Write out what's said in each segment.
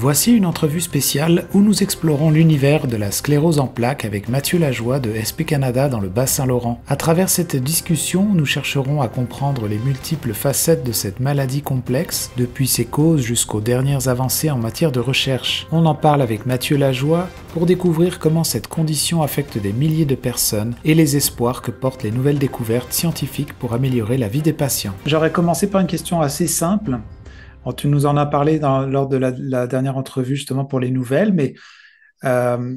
Voici une entrevue spéciale où nous explorons l'univers de la sclérose en plaques avec Mathieu Lajoie de SP Canada dans le Bas-Saint-Laurent. À travers cette discussion, nous chercherons à comprendre les multiples facettes de cette maladie complexe, depuis ses causes jusqu'aux dernières avancées en matière de recherche. On en parle avec Mathieu Lajoie pour découvrir comment cette condition affecte des milliers de personnes et les espoirs que portent les nouvelles découvertes scientifiques pour améliorer la vie des patients. J'aurais commencé par une question assez simple tu nous en as parlé lors de la, dernière entrevue justement pour les nouvelles, mais euh,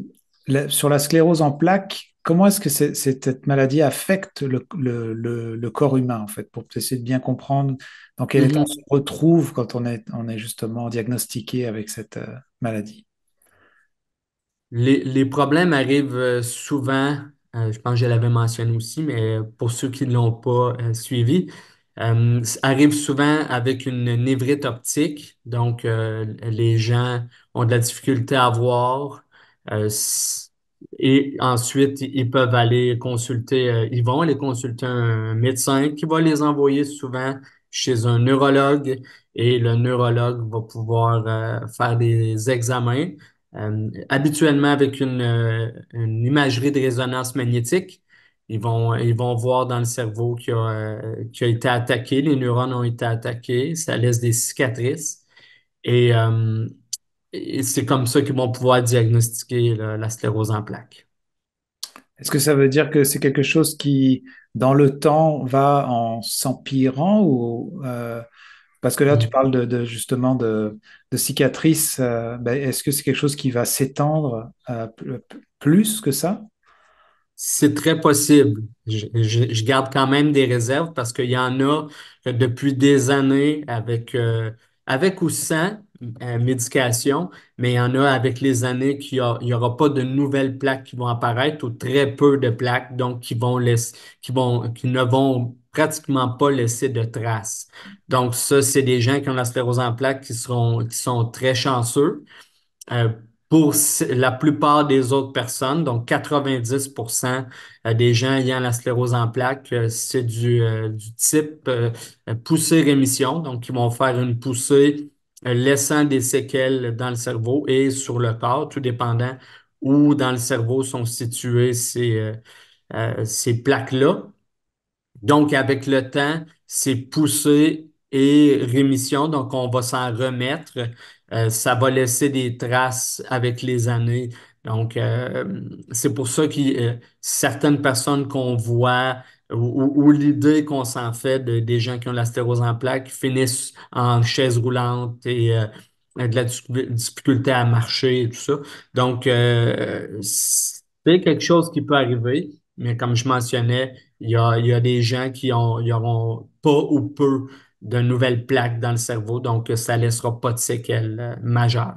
sur la sclérose en plaques, comment est-ce que cette maladie affecte le, corps humain en fait, pour essayer de bien comprendre dans quel état mhm. on se retrouve quand on est, justement diagnostiqué avec cette euh, maladie les, problèmes arrivent euh, souvent, je pense que je l'avais mentionné aussi, mais pour ceux qui ne l'ont pas suivi, ça euh, arrive souvent avec une névrite optique, donc euh, les gens ont de la difficulté à voir euh, et ensuite ils peuvent aller consulter, ils vont aller consulter un médecin qui va les envoyer souvent chez un neurologue et le neurologue va pouvoir faire des examens, habituellement avec une, une imagerie de résonance magnétique. Ils vont, ils vont voir dans le cerveau qui euh, a, été attaqué, les neurones ont été attaqués, ça laisse des cicatrices. Et, euh, c'est comme ça qu'ils vont pouvoir diagnostiquer la sclérose en plaques. Est-ce que ça veut dire que c'est quelque chose qui, dans le temps, va en s'empirant ou euh, parce que là, tu mm. parles de, justement de, cicatrices. Ben, est-ce que c'est quelque chose qui va s'étendre plus que ça c'est très possible. Je, je, garde quand même des réserves parce qu'il y en a euh, depuis des années avec, euh, avec ou sans euh, médication, mais il y en a avec les années qu'il n'y aura pas de nouvelles plaques qui vont apparaître ou très peu de plaques, donc qui, vont laisser, qui, vont, qui ne vont pratiquement pas laisser de traces. Donc ça, c'est des gens qui ont la sclérose en plaques qui, seront, qui sont très chanceux pour la plupart des autres personnes, donc 90 euh, des gens ayant la sclérose en plaques, euh, c'est du, euh, type poussée-rémission, donc ils vont faire une poussée laissant des séquelles dans le cerveau et sur le corps, tout dépendant où dans le cerveau sont situées ces, ces plaques-là. Donc, avec le temps, c'est poussée et rémission, donc on va s'en remettre euh, ça va laisser des traces avec les années. Donc, euh, c'est pour ça que euh, certaines personnes qu'on voit ou, l'idée qu'on s'en fait des gens qui ont la stérose en plaques finissent en chaise roulante et de la difficulté à marcher et tout ça. Donc, c'est quelque chose qui peut arriver, mais comme je mentionnais, il y a, des gens qui n'auront auront pas ou peu de nouvelles plaques dans le cerveau, donc euh, ça ne laissera pas de séquelles euh, majeures.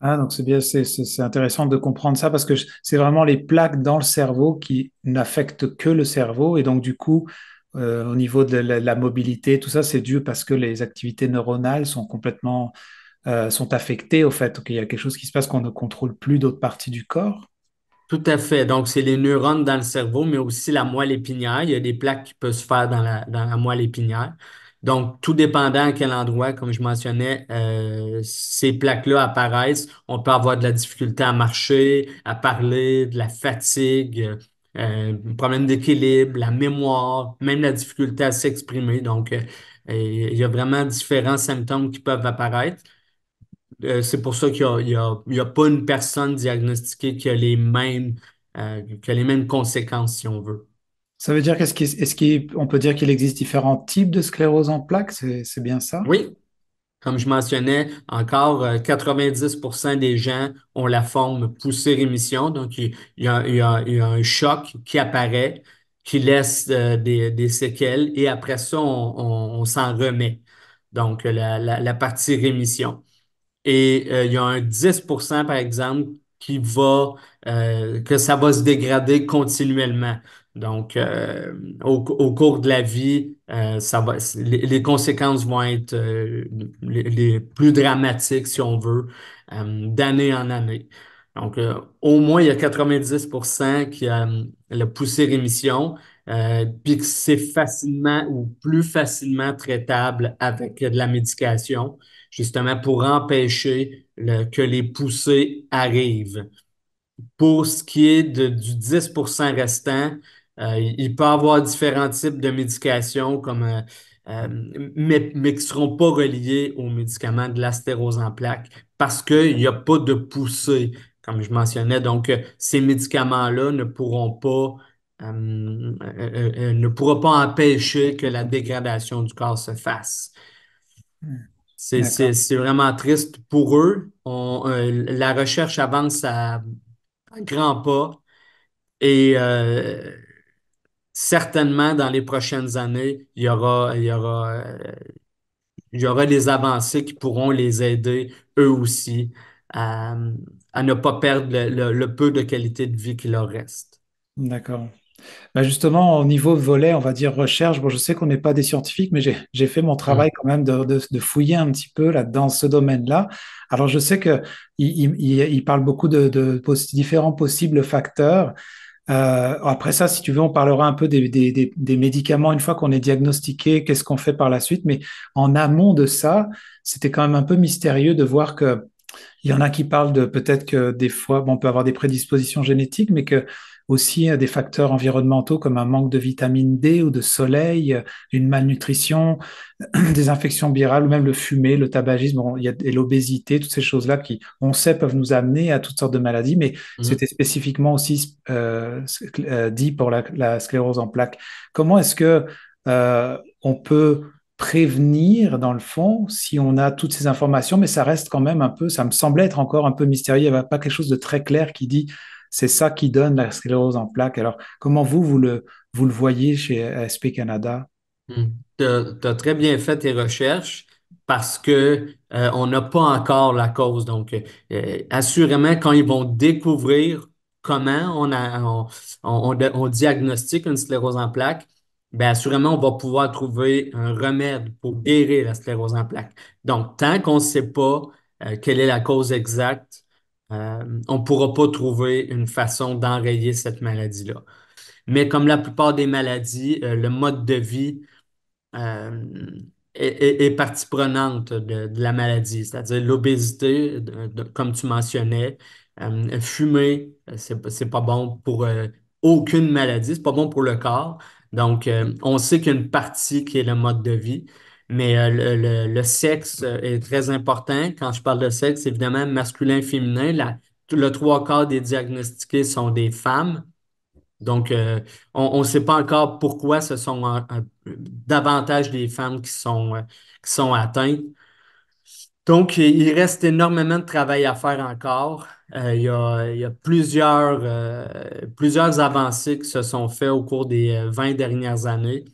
Ah, donc c'est bien, c'est intéressant de comprendre ça parce que c'est vraiment les plaques dans le cerveau qui n'affectent que le cerveau et donc du coup, euh, au niveau de la, mobilité, tout ça, c'est dû parce que les activités neuronales sont complètement sont affectées au fait, qu'il y a quelque chose qui se passe qu'on ne contrôle plus d'autres parties du corps. Tout à fait. Donc, c'est les neurones dans le cerveau, mais aussi la moelle épinière. Il y a des plaques qui peuvent se faire dans la, dans la moelle épinière. Donc, tout dépendant à quel endroit, comme je mentionnais, euh, ces plaques-là apparaissent, on peut avoir de la difficulté à marcher, à parler, de la fatigue, euh, un problème d'équilibre, la mémoire, même la difficulté à s'exprimer. Donc, euh, il y a vraiment différents symptômes qui peuvent apparaître. c'est pour ça qu'il n'y a, pas une personne diagnostiquée qui a les mêmes, qui a les mêmes conséquences, si on veut. Ça veut dire qu'est-ce qu'on est peut dire qu'il existe différents types de sclérose en plaques, c'est bien ça? Oui. Comme je mentionnais, encore 90% euh, des gens ont la forme poussée-rémission, donc il, y a, un choc qui apparaît, qui laisse euh, des, séquelles, et après ça, on, s'en remet. Donc, la, partie rémission. Et euh, il y a un 10 par exemple, qui va, euh, que ça va se dégrader continuellement. Donc, euh, au, au, cours de la vie, euh, ça va, les, conséquences vont être les, les, plus dramatiques, si on veut, d'année en année. Donc, au moins, il y a 90 qui a la rémission, puis que c'est facilement ou plus facilement traitable avec de la médication justement pour empêcher que les poussées arrivent. Pour ce qui est du 10 restant, euh, il peut avoir différents types de médications, comme, euh, euh, mais, qui ne seront pas reliés aux médicaments de l'astérose en plaque, parce qu'il n'y a pas de poussée, comme je mentionnais. Donc, ces médicaments-là ne pourront pas ne pas empêcher que la dégradation du corps se fasse. Hmm. C'est vraiment triste pour eux. Euh, la recherche avance à, grands pas et euh, certainement dans les prochaines années, il y aura, euh, y aura, des avancées qui pourront les aider eux aussi à, ne pas perdre le peu de qualité de vie qui leur reste. D'accord. Bah, justement, au niveau volet, on va dire recherche, bon, je sais qu'on n'est pas des scientifiques, mais j'ai fait mon mmh. travail quand même de, fouiller un petit peu là, dans ce domaine-là. Alors, je sais qu'il il, parle beaucoup de, différents possibles facteurs. Euh, après ça, si tu veux, on parlera un peu des, médicaments une fois qu'on est diagnostiqué, qu'est-ce qu'on fait par la suite. Mais en amont de ça, c'était quand même un peu mystérieux de voir que il y en a qui parlent de peut-être que des fois, on peut avoir des prédispositions génétiques, mais que aussi à des facteurs environnementaux comme un manque de vitamine D ou de soleil, une malnutrition, des infections virales ou même le fumée, le tabagisme bon, y a, l'obésité, toutes ces choses-là qui, on sait, peuvent nous amener à toutes sortes de maladies, mais mmh. c'était spécifiquement aussi euh, euh, dit pour la, sclérose en plaques. Comment est-ce que euh, on peut prévenir dans le fond si on a toutes ces informations, mais ça reste quand même un peu, ça me semble être encore un peu mystérieux. Il n'y avait pas quelque chose de très clair qui dit c'est ça qui donne la sclérose en plaques. Alors, comment vous, vous le, vous le voyez chez SP Canada? Hmm. Tu as, très bien fait tes recherches parce qu'on euh, n'a pas encore la cause. Donc, euh, euh, assurément, quand ils vont découvrir comment on, on, on, diagnostique une sclérose en plaque, bien assurément, on va pouvoir trouver un remède pour guérir la sclérose en plaques. Donc, tant qu'on ne sait pas quelle est la cause exacte euh, on ne pourra pas trouver une façon d'enrayer cette maladie-là. Mais comme la plupart des maladies, euh, le mode de vie euh, est, partie prenante de, la maladie, c'est-à-dire l'obésité, comme tu mentionnais, fumer, ce n'est pas bon pour aucune maladie, n'est pas bon pour le corps. Donc, on sait qu'une partie qui est le mode de vie, mais euh, le, sexe euh, est très important. Quand je parle de sexe, évidemment, masculin, féminin, le trois quarts des diagnostiqués sont des femmes. Donc, euh, on ne sait pas encore pourquoi ce sont davantage des femmes qui sont, qui sont atteintes. Donc, il reste énormément de travail à faire encore. il, y a, plusieurs, plusieurs avancées qui se sont faites au cours des 20 dernières années.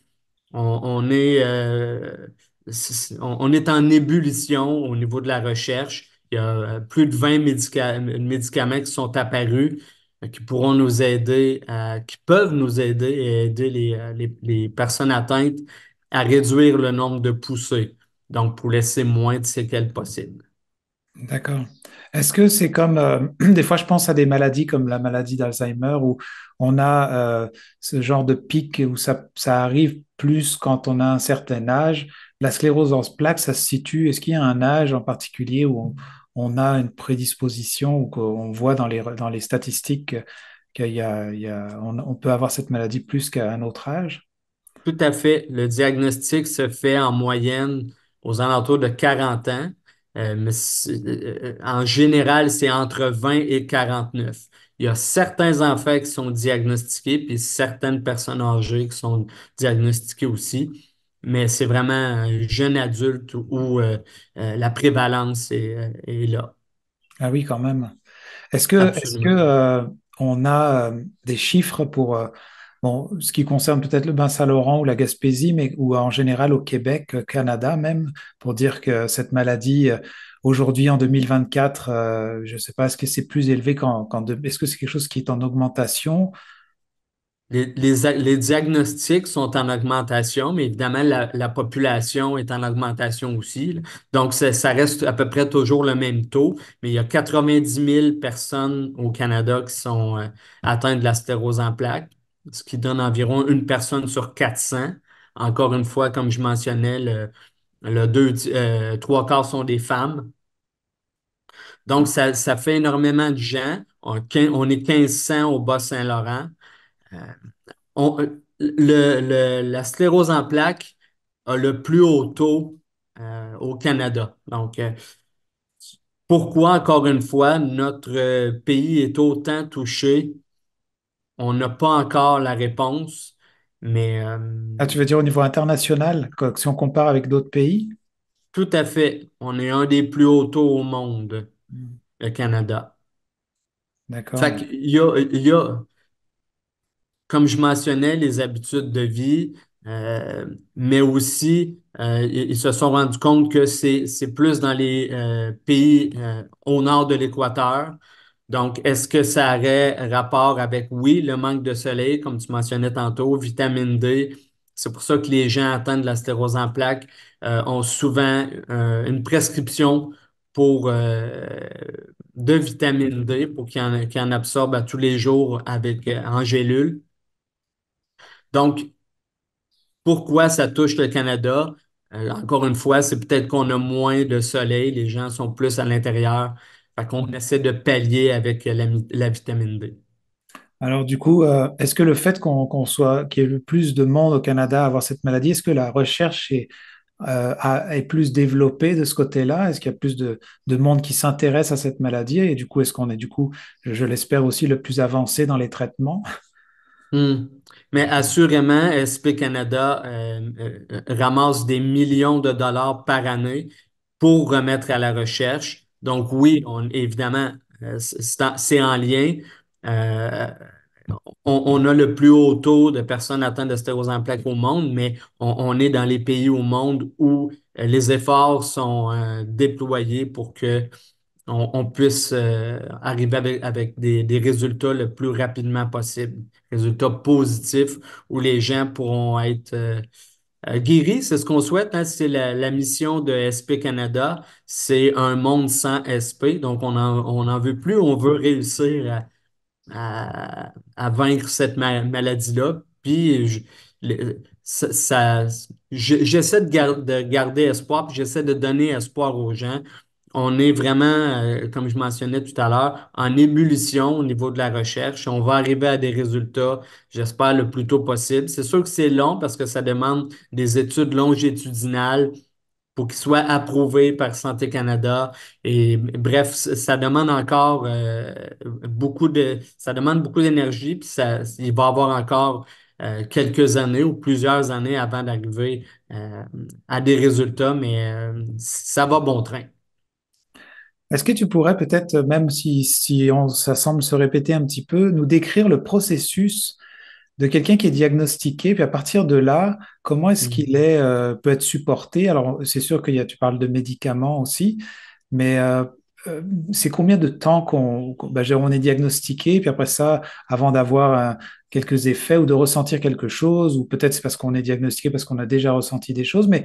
On, est, euh, on, est en ébullition au niveau de la recherche. Il y a euh, plus de 20 médicaments qui sont apparus euh, qui pourront nous aider, qui peuvent nous aider et aider les, les personnes atteintes à réduire le nombre de poussées, donc pour laisser moins de séquelles possibles. D'accord. Est-ce que c'est comme, euh, des fois je pense à des maladies comme la maladie d'Alzheimer où on a euh, ce genre de pic où ça, arrive plus quand on a un certain âge. La sclérose en plaques, ça se situe, est-ce qu'il y a un âge en particulier où on, a une prédisposition ou qu'on voit dans les, dans statistiques qu'on on, peut avoir cette maladie plus qu'à un autre âge? Tout à fait. Le diagnostic se fait en moyenne aux alentours de 40 ans. Euh, mais euh, euh, en général, c'est entre 20 et 49. Il y a certains enfants qui sont diagnostiqués, puis certaines personnes âgées qui sont diagnostiquées aussi. Mais c'est vraiment un jeune adulte où la prévalence est, là. Ah oui, quand même. Est-ce qu'on a des chiffres pour bon, ce qui concerne peut-être le bain saint laurent ou la Gaspésie, mais ou en général au Québec, au euh, Canada même, pour dire que cette maladie, euh, aujourd'hui en 2024, euh, je ne sais pas, est-ce que c'est plus élevé qu'en... est-ce que c'est quelque chose qui est en augmentation? Les, diagnostics sont en augmentation, mais évidemment, la, population est en augmentation aussi. Donc, ça reste à peu près toujours le même taux, mais il y a 90 000 personnes au Canada qui sont atteintes de la stérose en plaques ce qui donne environ une personne sur 400. Encore une fois, comme je mentionnais, le, euh, trois quarts sont des femmes. Donc, ça, fait énormément de gens. On, est 1500 au Bas-Saint-Laurent. Euh, la sclérose en plaques a le plus haut taux euh, au Canada. Donc, pourquoi, encore une fois, notre pays est autant touché on n'a pas encore la réponse, mais... Euh, ah, tu veux dire au niveau international, si on compare avec d'autres pays? Tout à fait. On est un des plus hauts taux au monde, le Canada. D'accord. il y a, comme je mentionnais, les habitudes de vie, euh, mais aussi, euh, ils se sont rendus compte que c'est, plus dans les pays au nord de l'équateur donc, est-ce que ça aurait rapport avec, oui, le manque de soleil, comme tu mentionnais tantôt, vitamine D? C'est pour ça que les gens atteints de la stérose en plaque euh, ont souvent euh, une prescription pour, euh, de vitamine D pour qu'ils en, en absorbent tous les jours avec, en gélule. Donc, pourquoi ça touche le Canada? encore une fois, c'est peut-être qu'on a moins de soleil, les gens sont plus à l'intérieur, contre, qu'on essaie de pallier avec la, vitamine D. Alors du coup, euh, est-ce que le fait qu'on soit, qu'il y ait le plus de monde au Canada à avoir cette maladie, est-ce que la recherche est, euh, plus développée de ce côté-là Est-ce qu'il y a plus de, monde qui s'intéresse à cette maladie Et du coup, est-ce qu'on est du coup, je l'espère aussi, le plus avancé dans les traitements hmm. Mais assurément, SP Canada euh, ramasse des millions de dollars par année pour remettre à la recherche. Donc oui, évidemment, euh, c'est en lien. Euh, on, a le plus haut taux de personnes atteintes de stérose en plaques au monde, mais on, est dans les pays au monde où euh, les efforts sont déployés pour que on, puisse arriver avec, des, des, résultats le plus rapidement possible, résultats positifs où les gens pourront être euh, guéri, c'est ce qu'on souhaite, hein, c'est la, mission de SP Canada, c'est un monde sans SP, donc on n'en veut plus, on veut réussir à, vaincre cette maladie-là. Puis j'essaie de, de, garder espoir, puis j'essaie de donner espoir aux gens on est vraiment, euh, comme je mentionnais tout à l'heure, en ébullition au niveau de la recherche. On va arriver à des résultats, j'espère, le plus tôt possible. C'est sûr que c'est long parce que ça demande des études longitudinales pour qu'ils soient approuvés par Santé Canada. Et bref, ça demande encore euh, beaucoup de, ça demande beaucoup d'énergie, ça, il va y avoir encore euh, quelques années ou plusieurs années avant d'arriver à des résultats, mais ça va bon train. Est-ce que tu pourrais peut-être, même si, ça semble se répéter un petit peu, nous décrire le processus de quelqu'un qui est diagnostiqué, puis à partir de là, comment est-ce mmh. qu'il euh, peut être supporté Alors, c'est sûr que tu parles de médicaments aussi, mais euh, euh, c'est combien de temps qu'on ben, est diagnostiqué, puis après ça, avant d'avoir un, quelques effets ou de ressentir quelque chose, ou peut-être c'est parce qu'on est diagnostiqué, parce qu'on a déjà ressenti des choses, mais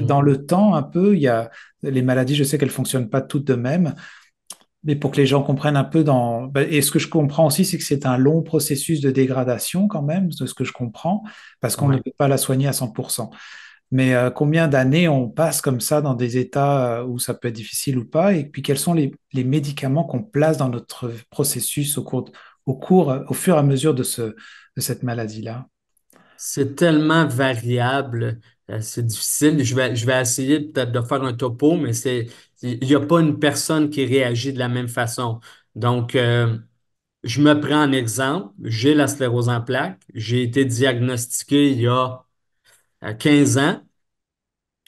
dans mhm. le temps, un peu, il y a les maladies, je sais qu'elles fonctionnent pas toutes de même, mais pour que les gens comprennent un peu dans... Ben, et ce que je comprends aussi, c'est que c'est un long processus de dégradation quand même, de ce que je comprends, parce qu'on ne peut pas la soigner à 100%. Mais euh, combien d'années on passe comme ça dans des états euh, où ça peut être difficile ou pas Et puis quels sont les, les médicaments qu'on place dans notre processus au cours de, au cours, au fur et à mesure de, ce, cette maladie-là? C'est tellement variable. Euh, c'est difficile. Je vais, je vais essayer peut-être de faire un topo, mais c'est, il n'y a pas une personne qui réagit de la même façon. Donc, euh, je me prends en exemple. J'ai la sclérose en plaques. J'ai été diagnostiqué il y a 15 euh, ans.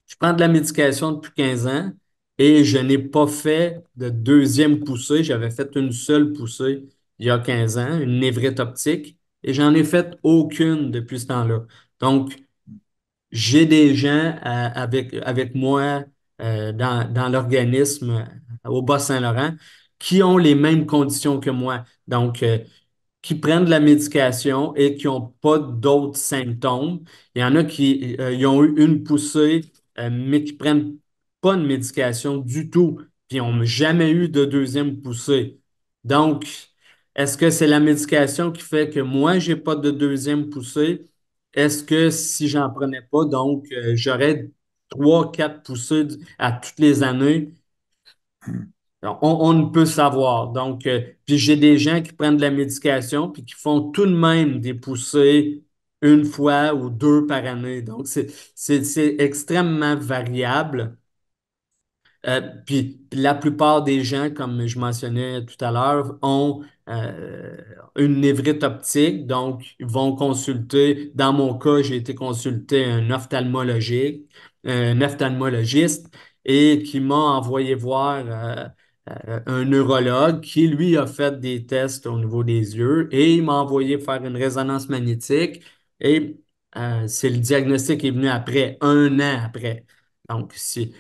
Je prends de la médication depuis 15 ans et je n'ai pas fait de deuxième poussée. J'avais fait une seule poussée il y a 15 ans, une névrite optique, et j'en ai fait aucune depuis ce temps-là. Donc, j'ai des gens euh, avec, avec moi euh, dans, l'organisme euh, au Bas-Saint-Laurent qui ont les mêmes conditions que moi. Donc, qui prennent de la médication et qui n'ont pas d'autres symptômes. Il y en a qui ont eu une poussée, mais qui ne prennent pas de médication du tout, puis n'ont jamais eu de deuxième poussée. Donc, est-ce que c'est la médication qui fait que moi, j'ai pas de deuxième poussée? Est-ce que si j'en prenais pas, donc euh, j'aurais trois, quatre poussées à toutes les années? Hmm. On, ne peut savoir. Donc, euh, puis j'ai des gens qui prennent de la médication puis qui font tout de même des poussées une fois ou deux par année. Donc, c'est extrêmement variable. Euh, puis, la plupart des gens, comme je mentionnais tout à l'heure, ont euh, une névrite optique, donc ils vont consulter, dans mon cas, j'ai été consulté un ophtalmologique, un ophtalmologiste, et qui m'a envoyé voir euh, euh, un neurologue qui, lui, a fait des tests au niveau des yeux et il m'a envoyé faire une résonance magnétique et c'est le diagnostic qui est venu après, un an après. Donc, si,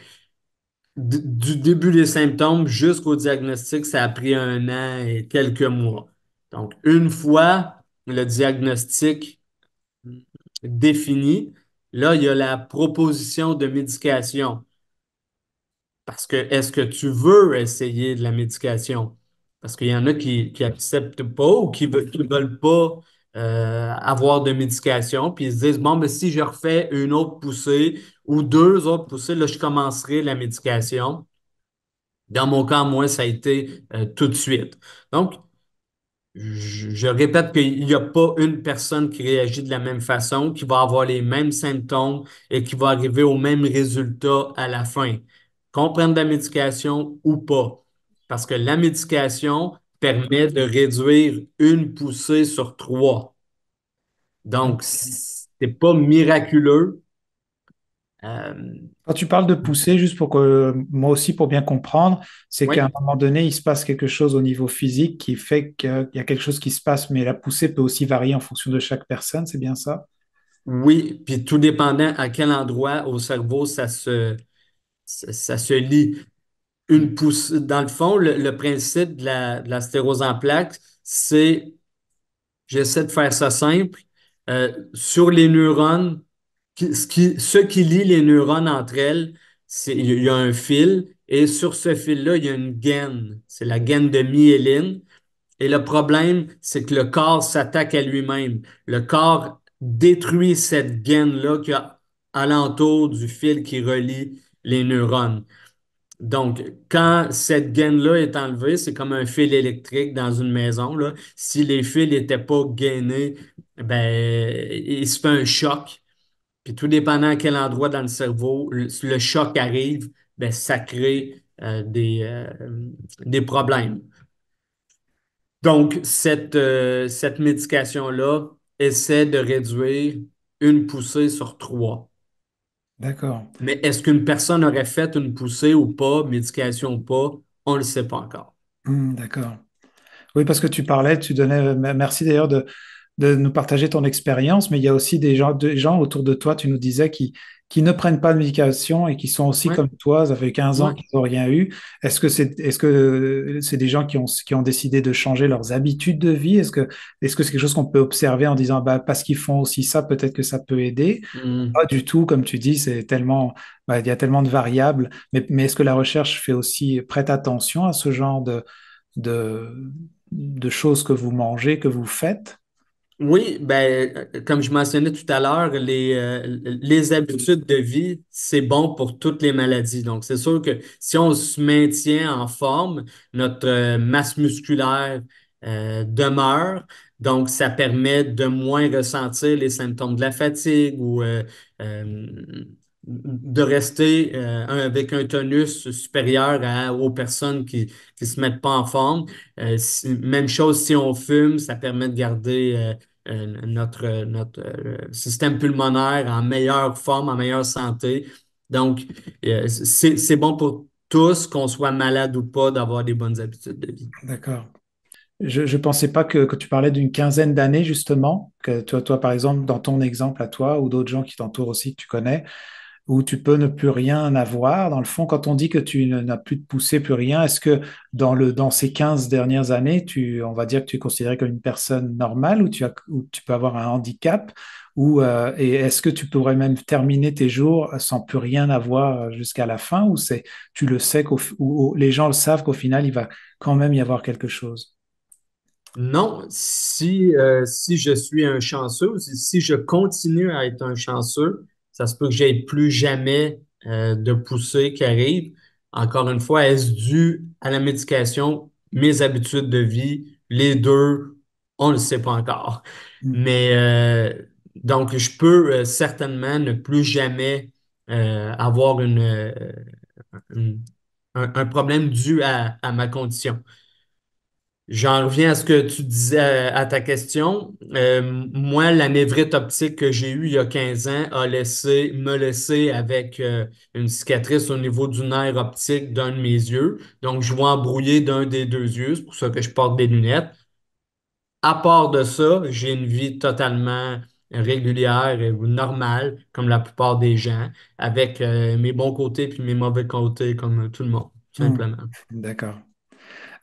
du début des symptômes jusqu'au diagnostic, ça a pris un an et quelques mois. Donc, une fois le diagnostic défini, là, il y a la proposition de médication. Parce que est-ce que tu veux essayer de la médication? Parce qu'il y en a qui n'acceptent pas ou qui ne veulent pas euh, avoir de médication, puis ils se disent, bon, mais ben, si je refais une autre poussée ou deux autres poussées, là, je commencerai la médication. Dans mon cas, moi, ça a été euh, tout de suite. Donc, je, répète qu'il n'y a pas une personne qui réagit de la même façon, qui va avoir les mêmes symptômes et qui va arriver au même résultat à la fin. Qu'on prenne de la médication ou pas. Parce que la médication, permet de réduire une poussée sur trois. Donc, c'est pas miraculeux. Euh, Quand tu parles de poussée, juste pour que moi aussi pour bien comprendre, c'est qu'à un moment donné, il se passe quelque chose au niveau physique qui fait qu'il y a quelque chose qui se passe, mais la poussée peut aussi varier en fonction de chaque personne, c'est bien ça? Oui, puis tout dépendant à quel endroit au cerveau ça se, ça, ça se lie une Dans le fond, le, principe de la, stérose en plaque c'est, j'essaie de faire ça simple, euh, sur les neurones, ce, qui, lie les neurones entre elles, il y a un fil, et sur ce fil-là, il y a une gaine. C'est la gaine de myéline. Et le problème, c'est que le corps s'attaque à lui-même. Le corps détruit cette gaine-là qui a alentour du fil qui relie les neurones. Donc, quand cette gaine-là est enlevée, c'est comme un fil électrique dans une maison. Si les fils n'étaient pas gainés, il se fait un choc. Puis tout dépendant à quel endroit dans le cerveau le, choc arrive, ben, ça crée euh, des, euh, des problèmes. Donc, cette, euh, cette médication-là essaie de réduire une poussée sur trois. D'accord. Mais est-ce qu'une personne aurait fait une poussée ou pas, médication ou pas, on ne le sait pas encore. Hmm, d'accord. Oui, parce que tu parlais, tu donnais, merci d'ailleurs de, nous partager ton expérience, mais il y a aussi des gens, des gens autour de toi, tu nous disais, qui, qui ne prennent pas de médication et qui sont aussi comme toi, ça fait 15 ans qu'ils n'ont rien eu. Est-ce que c'est est-ce que c'est des gens qui ont, qui ont décidé de changer leurs habitudes de vie Est-ce que est-ce que c'est quelque chose qu'on peut observer en disant bah, parce qu'ils font aussi ça, peut-être que ça peut aider mmh. Pas du tout, comme tu dis, c'est tellement bah, il y a tellement de variables. Mais, est-ce que la recherche fait aussi prête attention à ce genre de de choses que vous mangez, que vous faites oui, ben, euh, comme je mentionnais tout à l'heure, les, euh, les habitudes de vie, c'est bon pour toutes les maladies. Donc, c'est sûr que si on se maintient en forme, notre euh, masse musculaire demeure. Donc, ça permet de moins ressentir les symptômes de la fatigue ou de rester avec un tonus supérieur aux personnes qui ne se mettent pas en forme. même chose si on fume, ça permet de garder euh, notre, notre euh, système pulmonaire en meilleure forme, en meilleure santé. Donc, euh, c'est bon pour tous, qu'on soit malade ou pas, d'avoir des bonnes habitudes de vie. D'accord. Je ne pensais pas que, que tu parlais d'une quinzaine d'années, justement, que toi, toi, par exemple, dans ton exemple à toi ou d'autres gens qui t'entourent aussi, que tu connais, où tu peux ne plus rien avoir. Dans le fond, quand on dit que tu n'as plus de poussée, plus rien, est-ce que dans, le, dans ces 15 dernières années, tu, on va dire que tu es considéré comme une personne normale ou tu, as, ou tu peux avoir un handicap ou, euh, Et est-ce que tu pourrais même terminer tes jours sans plus rien avoir euh, jusqu'à la fin ou c'est, tu le sais, qu'au, les gens le savent qu'au final, il va quand même y avoir quelque chose non, si, euh, si je suis un chanceux, si je continue à être un chanceux, ça se peut que j'aie plus jamais euh, de poussée qui arrive. Encore une fois, est-ce dû à la médication, mes habitudes de vie, les deux? On ne le sait pas encore. Mm. Mais euh, donc, je peux euh, certainement ne plus jamais avoir une, un, problème dû à ma condition. J'en reviens à ce que tu disais euh, à, ta question. Euh, moi, la névrite optique que j'ai eue il y a 15 ans a laissé, me laisser avec euh, une cicatrice au niveau du nerf optique d'un de mes yeux. Donc, je vois embrouiller d'un des deux yeux. C'est pour ça que je porte des lunettes. À part de ça, j'ai une vie totalement régulière et normale, comme la plupart des gens, avec mes bons côtés puis mes mauvais côtés, comme tout le monde, hmm. simplement. D'accord.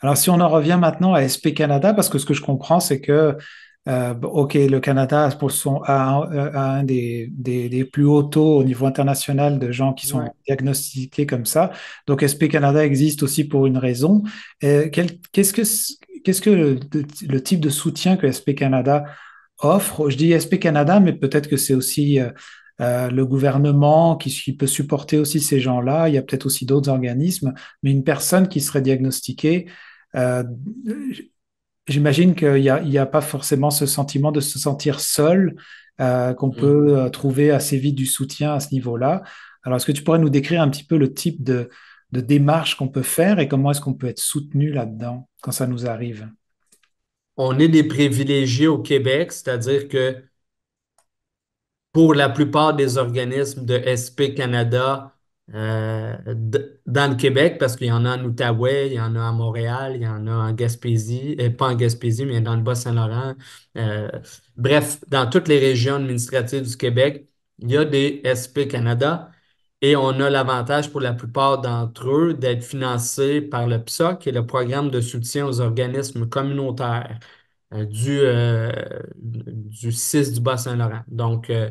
Alors, si on en revient maintenant à SP Canada, parce que ce que je comprends, c'est que, euh, OK, le Canada a, un, euh, des, des, plus hauts taux au niveau international de gens qui sont diagnostiqués comme ça. Donc, SP Canada existe aussi pour une raison. Qu'est-ce que, que le, type de soutien que SP Canada offre Je dis SP Canada, mais peut-être que c'est aussi... Euh, euh, le gouvernement qui, peut supporter aussi ces gens-là, il y a peut-être aussi d'autres organismes, mais une personne qui serait diagnostiquée, euh, j'imagine qu'il n'y a, pas forcément ce sentiment de se sentir seul, euh, qu'on mm. peut trouver assez vite du soutien à ce niveau-là. Alors, est-ce que tu pourrais nous décrire un petit peu le type de démarche qu'on peut faire et comment est-ce qu'on peut être soutenu là-dedans quand ça nous arrive? On est des privilégiés au Québec, c'est-à-dire que pour la plupart des organismes de SP Canada euh, dans le Québec, parce qu'il y en a en Outaouais, il y en a à Montréal, il y en a en Gaspésie, euh, pas en Gaspésie, mais dans le Bas-Saint-Laurent. Euh, bref, dans toutes les régions administratives du Québec, il y a des SP Canada et on a l'avantage pour la plupart d'entre eux d'être financés par le PSOC, qui est le programme de soutien aux organismes communautaires du, euh, du 6 du Bas-Saint-Laurent. Donc, euh,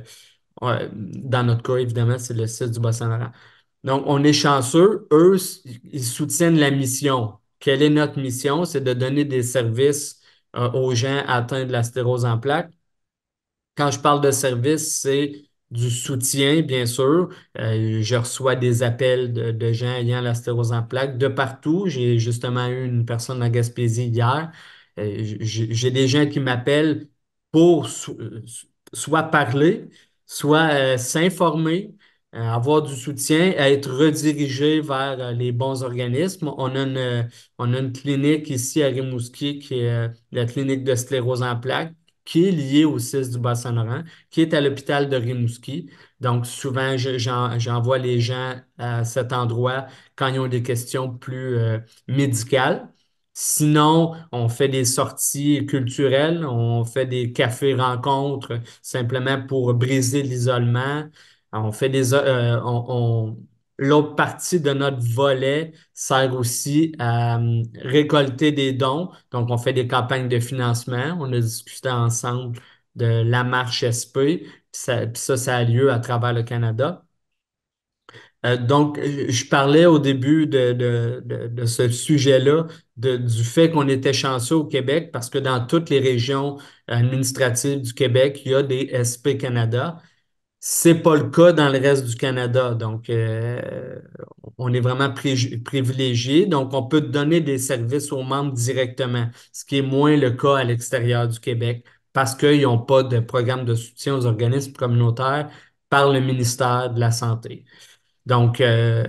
dans notre cas, évidemment, c'est le 6 du Bas-Saint-Laurent. Donc, on est chanceux. Eux, ils soutiennent la mission. Quelle est notre mission? C'est de donner des services euh, aux gens atteints de la stérose en plaque Quand je parle de service, c'est du soutien, bien sûr. je reçois des appels de, de gens ayant la stérose en plaque de partout. J'ai justement eu une personne à Gaspésie hier euh, j'ai des gens qui m'appellent pour euh, soit parler, soit euh, s'informer, avoir du soutien, être redirigé vers les bons organismes. On a une, on a une clinique ici à Rimouski qui est la clinique de sclérose en plaques qui est liée au CIS du Bas-Saint-Laurent, qui est à l'hôpital de Rimouski. Donc, souvent, j'envoie les gens à cet endroit quand ils ont des questions plus médicales. Sinon, on fait des sorties culturelles, on fait des cafés rencontres simplement pour briser l'isolement. On fait des euh, on, l'autre partie de notre volet sert aussi à euh, récolter des dons. Donc, on fait des campagnes de financement. On a discuté ensemble de la marche SP. ça, ça a lieu à travers le Canada. Euh, donc, euh, je parlais au début de, ce sujet-là, du fait qu'on était chanceux au Québec, parce que dans toutes les régions administratives du Québec, il y a des SP Canada. Ce n'est pas le cas dans le reste du Canada. Donc, euh, on est vraiment privilégié. Donc, on peut donner des services aux membres directement, ce qui est moins le cas à l'extérieur du Québec, parce qu'ils n'ont pas de programme de soutien aux organismes communautaires par le ministère de la Santé. Donc, euh,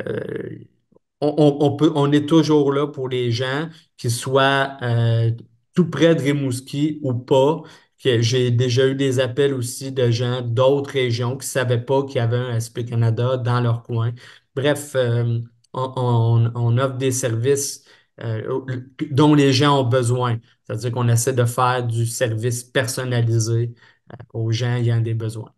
on, est toujours là pour les gens, qui soient euh, tout près de Rimouski ou pas. J'ai déjà eu des appels aussi de gens d'autres régions qui ne savaient pas qu'il y avait un SP Canada dans leur coin. Bref, euh, on, on, offre des services dont les gens ont besoin. C'est-à-dire qu'on essaie de faire du service personnalisé aux gens ayant des besoins.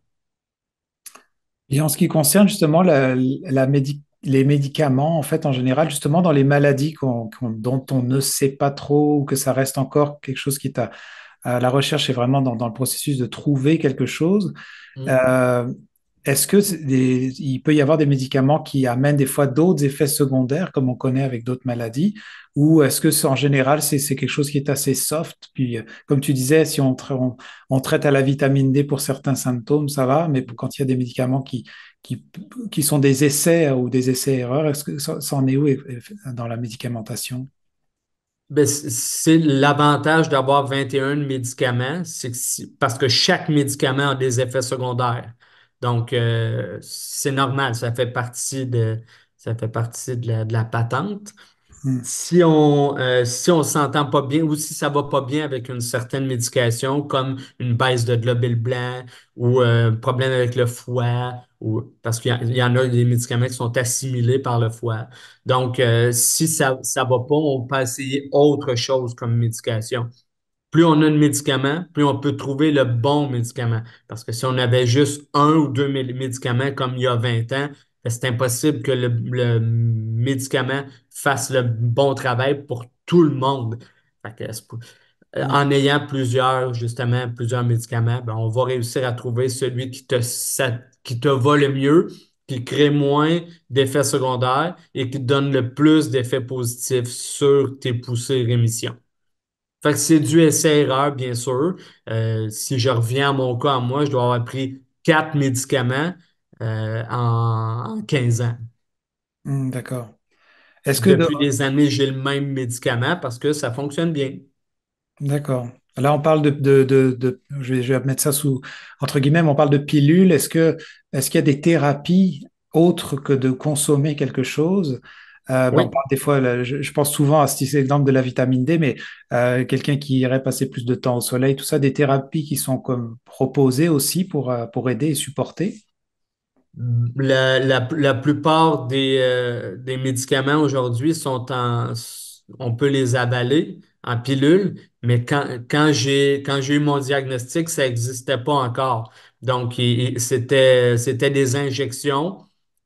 Et en ce qui concerne justement la, les médicaments, en fait, en général, justement dans les maladies dont on ne sait pas trop ou que ça reste encore quelque chose qui t'a... la recherche est vraiment dans, le processus de trouver quelque chose. Mmh. Euh, est-ce qu'il peut y avoir des médicaments qui amènent des fois d'autres effets secondaires, comme on connaît avec d'autres maladies, ou est-ce que en général, c'est quelque chose qui est assez soft Puis, euh, comme tu disais, si on, traite à la vitamine D pour certains symptômes, ça va, mais quand il y a des médicaments qui, sont des essais euh, ou des essais-erreurs, est-ce que ça, en est où dans la médicamentation ben, c'est l'avantage d'avoir 21 médicaments, c'est parce que chaque médicament a des effets secondaires. Donc, euh, c'est normal, ça fait partie de, ça fait partie de la, patente. Hmm. Si on euh, ne s'entend pas bien ou si ça va pas bien avec une certaine médication, comme une baisse de globule blanc ou euh, un problème avec le foie, ou parce qu'il y, y, en a des médicaments qui sont assimilés par le foie. Donc, si ça ne va pas, on peut essayer autre chose comme médication plus on a de médicaments, plus on peut trouver le bon médicament. Parce que si on avait juste un ou deux médicaments comme il y a 20 ans, ben, c'est impossible que le, médicament fasse le bon travail pour tout le monde. Mm. en ayant plusieurs, justement, plusieurs médicaments, ben on va réussir à trouver celui qui te, qui te va le mieux, qui crée moins d'effets secondaires et qui donne le plus d'effets positifs sur tes poussées rémissions. Fait que c'est du essai-erreur, e, bien sûr. Euh, si je reviens à mon cas, moi, je dois avoir pris quatre médicaments euh, en, 15 ans. Hmm, d'accord. depuis des années, j'ai le même médicament parce que ça fonctionne bien. D'accord. Là, on parle de, de, je, vais, mettre ça sous entre guillemets, on parle de pilules. Est-ce que est-ce qu'il y a des thérapies autres que de consommer quelque chose euh, des fois, je, pense souvent à cet exemple de la vitamine D, mais euh, quelqu'un qui irait passer plus de temps au soleil, tout ça, des thérapies qui sont comme proposées aussi pour, euh, pour aider et supporter. Mm, la, la, la plupart des, des médicaments aujourd'hui sont en, on peut les avaler en pilule, mais quand, quand j'ai quand j'ai eu mon diagnostic, ça n'existait pas encore. Donc, c'était c'était des injections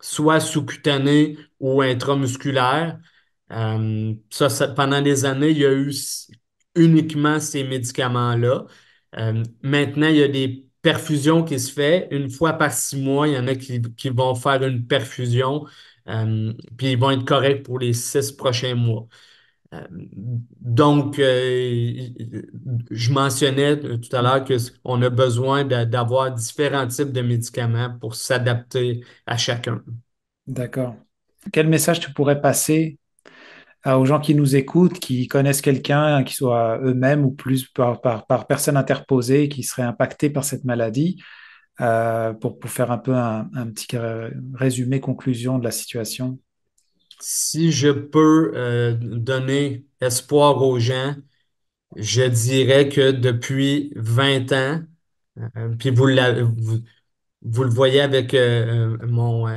soit sous-cutané ou intramusculaire. Euh, pendant des années, il y a eu uniquement ces médicaments-là. Euh, maintenant, il y a des perfusions qui se font. une fois par six mois. Il y en a qui, vont faire une perfusion, euh, puis ils vont être corrects pour les six prochains mois. Euh, donc, euh, je mentionnais tout à l'heure qu'on a besoin d'avoir différents types de médicaments pour s'adapter à chacun. D'accord. Quel message tu pourrais passer euh, aux gens qui nous écoutent, qui connaissent quelqu'un, hein, qui soient eux-mêmes ou plus par, personne interposée, qui serait impacté par cette maladie, pour, faire un peu un, petit résumé, conclusion de la situation si je peux euh, donner espoir aux gens, je dirais que depuis 20 ans, euh, puis vous, le voyez avec euh, mon,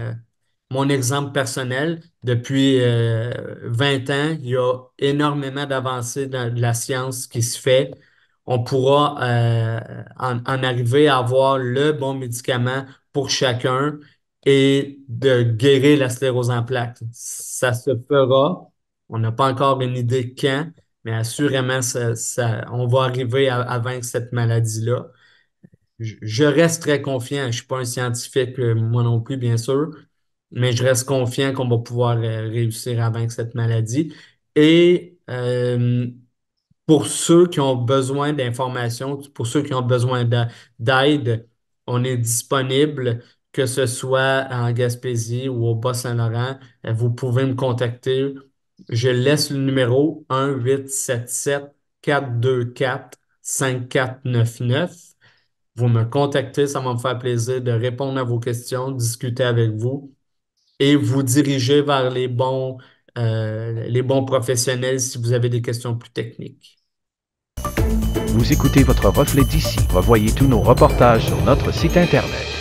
exemple personnel, depuis 20 ans, il y a énormément d'avancées dans la science qui se fait. On pourra en arriver à avoir le bon médicament pour chacun et de guérir la sclérose en plaques. Ça se fera. On n'a pas encore une idée quand, mais assurément, ça, on va arriver à, vaincre cette maladie-là. Je, reste très confiant. Je ne suis pas un scientifique, euh, moi non plus, bien sûr, mais je reste confiant qu'on va pouvoir euh, réussir à vaincre cette maladie. Et euh, pour ceux qui ont besoin d'informations, pour ceux qui ont besoin d'aide, on est disponible que ce soit en Gaspésie ou au Bas-Saint-Laurent, euh, vous pouvez me contacter. Je laisse le numéro 1-877-424-5499. Vous me contactez, ça va me faire plaisir de répondre à vos questions, discuter avec vous et vous diriger vers les bons, euh, les bons professionnels si vous avez des questions plus techniques. Vous écoutez votre reflet d'ici. Revoyez tous nos reportages sur notre site Internet.